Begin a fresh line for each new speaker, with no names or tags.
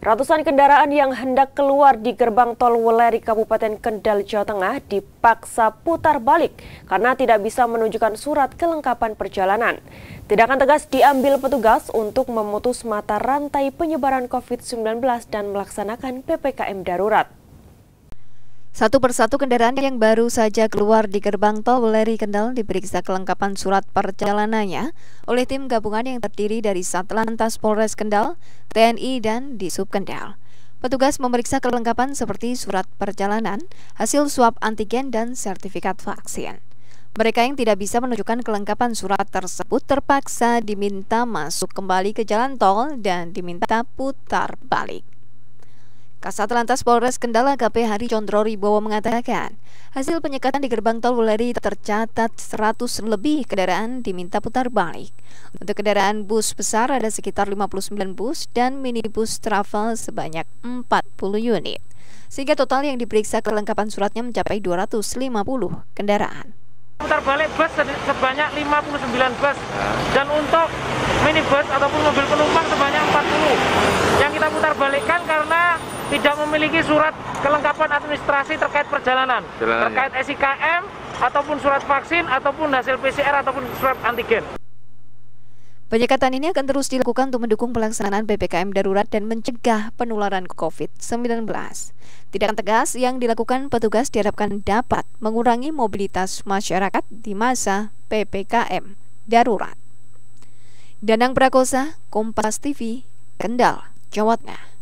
Ratusan kendaraan yang hendak keluar di gerbang tol Weleri Kabupaten Kendal, Jawa Tengah dipaksa putar balik karena tidak bisa menunjukkan surat kelengkapan perjalanan. Tindakan tegas diambil petugas untuk memutus mata rantai penyebaran COVID-19 dan melaksanakan PPKM darurat. Satu persatu kendaraan
yang baru saja keluar di gerbang tol Weleri Kendal diperiksa kelengkapan surat perjalanannya oleh tim gabungan yang terdiri dari Satlantas Polres Kendal, TNI, dan Disub Kendal. Petugas memeriksa kelengkapan seperti surat perjalanan, hasil swab antigen, dan sertifikat vaksin. Mereka yang tidak bisa menunjukkan kelengkapan surat tersebut terpaksa diminta masuk kembali ke jalan tol dan diminta putar balik. Kasat Lantas Polres Kendal KP Hari Condro Ribowo mengatakan, hasil penyekatan di gerbang tol Wuleri tercatat 100 lebih kendaraan diminta putar balik. Untuk kendaraan bus besar ada sekitar 59 bus dan minibus travel sebanyak 40 unit. Sehingga total yang diperiksa kelengkapan suratnya mencapai 250 kendaraan.
Putar balik bus sebanyak 59 bus dan untuk minibus ataupun mobil penumpang sebanyak 40 yang kita putar balikkan karena tidak memiliki surat kelengkapan administrasi terkait perjalanan, terkait SIKM ataupun surat vaksin ataupun hasil PCR ataupun surat antigen.
Penyekatan ini akan terus dilakukan untuk mendukung pelaksanaan PPKM darurat dan mencegah penularan COVID-19. Tindakan tegas yang dilakukan petugas diharapkan dapat mengurangi mobilitas masyarakat di masa PPKM darurat. Danang Prakosa, Kompas TV, Kendal, Jawa Tengah.